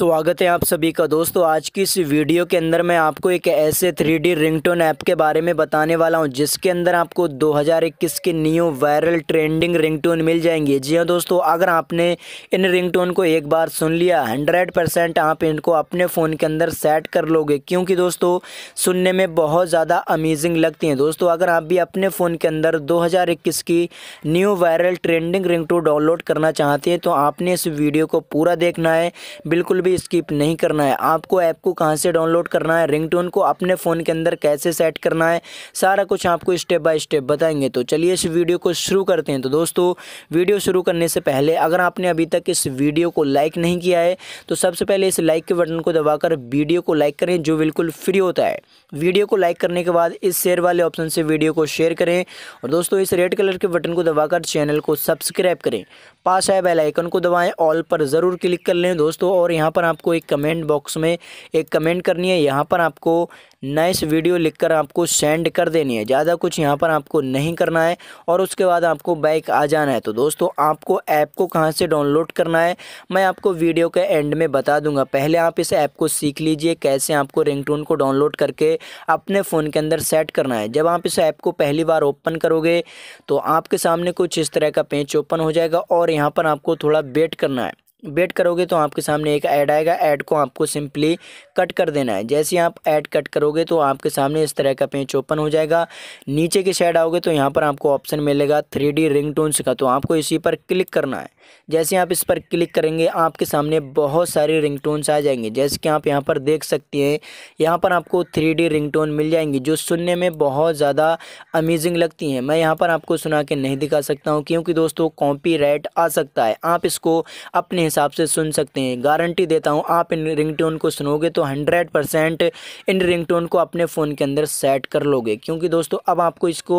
स्वागत है आप सभी का दोस्तों आज की इस वीडियो के अंदर मैं आपको एक ऐसे थ्री डी रिंगटोन ऐप के बारे में बताने वाला हूं जिसके अंदर आपको 2021 के न्यू वायरल ट्रेंडिंग रिंगटोन मिल जाएंगे जी हां दोस्तों अगर आपने इन रिंगटोन को एक बार सुन लिया 100 परसेंट आप इनको अपने फ़ोन के अंदर सेट कर लोगे क्योंकि दोस्तों सुनने में बहुत ज़्यादा अमेजिंग लगती हैं दोस्तों अगर आप भी अपने फ़ोन के अंदर दो की new viral trending ring download करना चाहते हैं तो आपने इस वीडियो को पूरा देखना है बिल्कुल भी भी स्किप नहीं करना है आपको ऐप को कहाँ से डाउनलोड करना है रिंगटोन को अपने फ़ोन के अंदर कैसे सेट करना है सारा कुछ आपको स्टेप बाय स्टेप बताएंगे तो चलिए इस वीडियो को शुरू करते हैं तो दोस्तों वीडियो शुरू करने से पहले अगर आपने अभी तक इस वीडियो को लाइक नहीं किया है तो सबसे पहले इस लाइक के बटन को दबाकर वीडियो को लाइक करें जो बिल्कुल फ्री होता है वीडियो को लाइक करने के बाद इस शेयर वाले ऑप्शन से वीडियो को शेयर करें और दोस्तों इस रेड कलर के बटन को दबाकर चैनल को सब्सक्राइब करें पास आए बेल आइकन को दबाएं ऑल पर ज़रूर क्लिक कर लें दोस्तों और यहाँ पर पर आपको एक कमेंट बॉक्स में एक कमेंट करनी है यहाँ पर आपको नाइस वीडियो लिखकर आपको सेंड कर देनी है ज़्यादा कुछ यहाँ पर आपको नहीं करना है और उसके बाद आपको बाइक आ जाना है तो दोस्तों आपको ऐप को कहाँ से डाउनलोड करना है मैं आपको वीडियो के एंड में बता दूंगा पहले आप इस ऐप को सीख लीजिए कैसे आपको रिंग को डाउनलोड करके अपने फ़ोन के अंदर सेट करना है जब आप इस ऐप को पहली बार ओपन करोगे तो आपके सामने कुछ इस तरह का पेज ओपन हो जाएगा और यहाँ पर आपको थोड़ा वेट करना है बेट करोगे तो आपके सामने एक ऐड आएगा ऐड को आपको सिंपली कट कर देना है जैसे आप ऐड कट करोगे तो आपके सामने इस तरह का पेज ओपन हो जाएगा नीचे के साइड आओगे तो यहाँ पर आपको ऑप्शन मिलेगा थ्री डी रिंग टोन्स का तो आपको इसी पर क्लिक करना है जैसे आप इस पर क्लिक करेंगे आपके सामने बहुत सारी रिंग टोन्स आ जाएंगे जैसे कि आप यहाँ पर देख सकते हैं यहाँ पर आपको थ्री डी रिंग टोन मिल जाएंगी जो सुनने में बहुत ज़्यादा अमेजिंग लगती हैं मैं यहाँ पर आपको सुना के नहीं दिखा सकता हूँ क्योंकि दोस्तों कॉपी आ सकता है आप इसको अपने हिसाब से सुन सकते हैं गारंटी देता हूँ आप इन रिंगटोन को सुनोगे तो हंड्रेड परसेंट इन रिंगटोन को अपने फ़ोन के अंदर सेट कर लोगे क्योंकि दोस्तों अब आपको इसको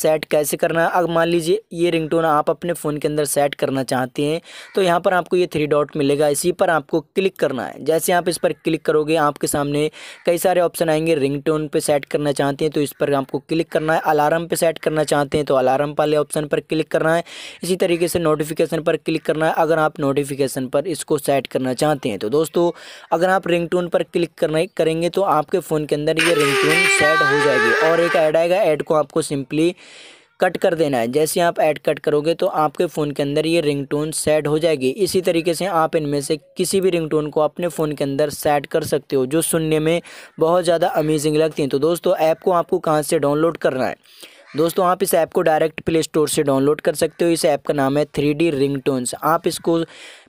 सेट कैसे करना है अब मान लीजिए ये रिंगटोन आप अपने फ़ोन के अंदर सेट करना चाहते हैं तो यहाँ पर आपको ये थ्री डॉट मिलेगा इसी पर आपको क्लिक करना है जैसे आप इस पर क्लिक करोगे आपके सामने कई सारे ऑप्शन आएंगे रिंगटोन पे सेट करना चाहते हैं तो इस पर आपको क्लिक करना है अलार्म पे सेट करना चाहते हैं तो अलार्म वाले ऑप्शन पर क्लिक करना है इसी तरीके से नोटिफिकेशन पर क्लिक करना है अगर आप नोटिफिकेशन लोकेशन पर इसको सेट करना चाहते हैं तो दोस्तों अगर आप रिंगटोन पर क्लिक करने करेंगे तो आपके फ़ोन के अंदर ये रिंगटोन सेट हो जाएगी और एक ऐड आएगा ऐड को आपको सिंपली कट कर देना है जैसे आप ऐड कट करोगे तो आपके फ़ोन के अंदर ये रिंगटोन सेट हो जाएगी इसी तरीके से आप इनमें से किसी भी रिंगटोन को अपने फ़ोन के अंदर सेट कर सकते हो जो सुनने में बहुत ज़्यादा अमेजिंग लगती हैं तो दोस्तों ऐप को आपको कहाँ से डाउनलोड करना है दोस्तों आप इस ऐप को डायरेक्ट प्ले स्टोर से डाउनलोड कर सकते हो इस ऐप का नाम है थ्री डी आप इसको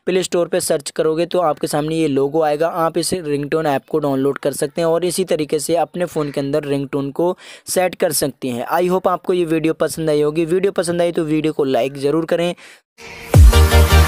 प्ले स्टोर पर सर्च करोगे तो आपके सामने ये लोगो आएगा आप इस रिंगटोन ऐप को डाउनलोड कर सकते हैं और इसी तरीके से अपने फ़ोन के अंदर रिंगटोन को सेट कर सकते हैं आई होप आपको ये वीडियो पसंद आई होगी वीडियो पसंद आई तो वीडियो को लाइक ज़रूर करें